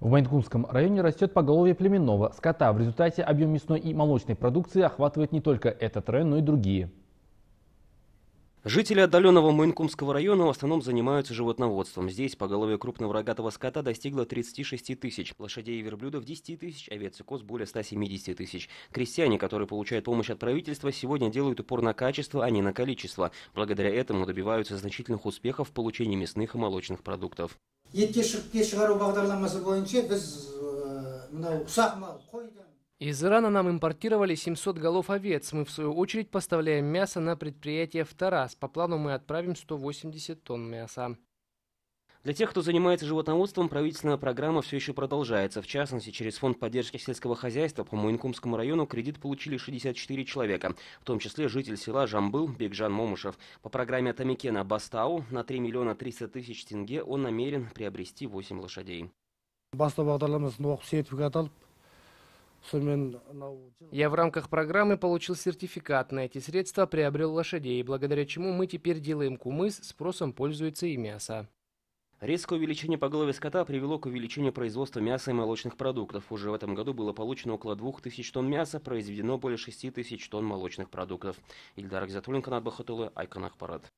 В Майнкунском районе растет поголовье племенного скота. В результате объем мясной и молочной продукции охватывает не только этот район, но и другие. Жители отдаленного Муинкумского района в основном занимаются животноводством. Здесь поголовье крупного рогатого скота достигло 36 тысяч, лошадей и верблюдов 10 тысяч, овец и коз более 170 тысяч. Крестьяне, которые получают помощь от правительства, сегодня делают упор на качество, а не на количество. Благодаря этому добиваются значительных успехов в получении мясных и молочных продуктов. Из Ирана нам импортировали 700 голов овец. Мы, в свою очередь, поставляем мясо на предприятие в Тарас. По плану мы отправим 180 тонн мяса. Для тех, кто занимается животноводством, правительственная программа все еще продолжается. В частности, через Фонд поддержки сельского хозяйства по Муинкумскому району кредит получили 64 человека, в том числе житель села Жамбыл Бекжан Момушев. По программе Атамикена Бастау на 3 миллиона 300 тысяч тенге он намерен приобрести 8 лошадей. Бастау бағдарламасын я в рамках программы получил сертификат на эти средства, приобрел лошадей, благодаря чему мы теперь делаем кумыс, спросом пользуется и мясо. Резкое увеличение поголовья скота привело к увеличению производства мяса и молочных продуктов. Уже в этом году было получено около 2000 тонн мяса, произведено более 6000 тонн молочных продуктов. Ильдар Гзатуллин, Канат Бахатулы, Айкан Ахпарат.